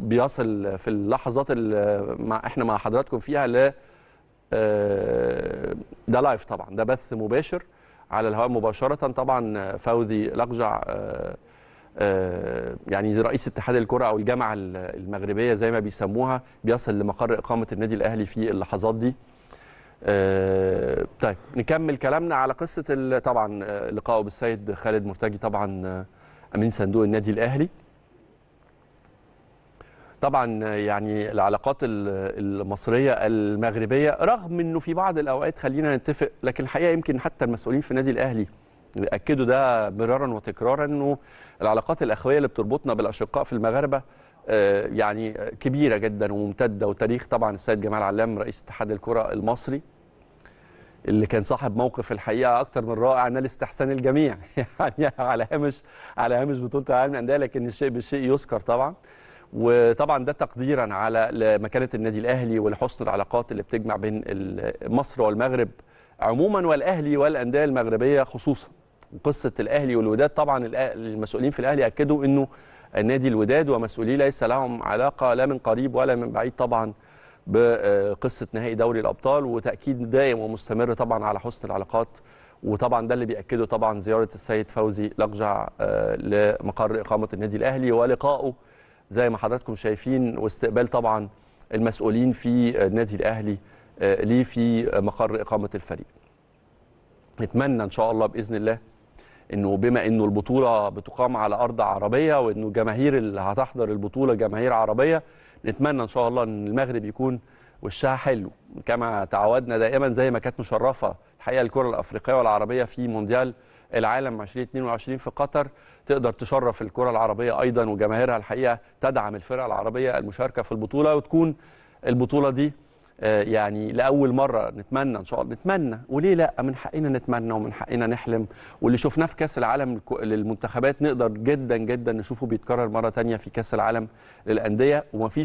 بيصل في اللحظات اللي مع احنا مع حضراتكم فيها ل آه، ده لايف طبعا ده بث مباشر على الهواء مباشره طبعا فوزي لقجع آه، آه، يعني رئيس اتحاد الكره او الجامعه المغربيه زي ما بيسموها بيصل لمقر اقامه النادي الاهلي في اللحظات دي طيب نكمل كلامنا على قصه طبعا لقائه بالسيد خالد مرتجي طبعا امين صندوق النادي الاهلي طبعا يعني العلاقات المصريه المغربيه رغم انه في بعض الاوقات خلينا نتفق لكن الحقيقه يمكن حتى المسؤولين في النادي الاهلي اكدوا ده مرارا وتكرارا انه العلاقات الاخويه اللي بتربطنا بالاشقاء في المغاربه آه، يعني كبيره جدا وممتده وتاريخ طبعا السيد جمال علام رئيس اتحاد الكره المصري اللي كان صاحب موقف الحقيقه اكتر من رائع نال استحسان الجميع يعني على هامش على هامش بطوله العالم للانديه لكن الشيء بالشيء يذكر طبعا وطبعا ده تقديرا على مكانه النادي الاهلي ولحسن العلاقات اللي بتجمع بين مصر والمغرب عموما والاهلي والانديه المغربيه خصوصا قصه الاهلي والوداد طبعا المسؤولين في الاهلي اكدوا انه النادي الوداد ومسؤوليه ليس لهم علاقه لا من قريب ولا من بعيد طبعا بقصه نهائي دوري الابطال وتاكيد دائم ومستمر طبعا على حسن العلاقات وطبعا ده اللي بياكده طبعا زياره السيد فوزي لقجع آه، لمقر اقامه النادي الاهلي ولقائه زي ما حضراتكم شايفين واستقبال طبعا المسؤولين في النادي الاهلي آه، ليه في مقر اقامه الفريق. نتمنى ان شاء الله باذن الله انه بما انه البطوله بتقام على ارض عربيه وانه الجماهير اللي هتحضر البطوله جماهير عربيه نتمنى ان شاء الله ان المغرب يكون وشها حلو كما تعودنا دائما زي ما كانت مشرفه الحقيقه الكره الافريقيه والعربيه في مونديال العالم 2022 في قطر تقدر تشرف الكره العربيه ايضا وجماهيرها الحقيقه تدعم الفرق العربيه المشاركه في البطوله وتكون البطوله دي آه، يعني لاول مره نتمنى ان شاء الله نتمنى وليه لا من حقنا نتمنى ومن حقنا نحلم واللي شفناه في كاس العالم للمنتخبات نقدر جدا جدا نشوفه بيتكرر مره ثانيه في كاس العالم للانديه ومفيش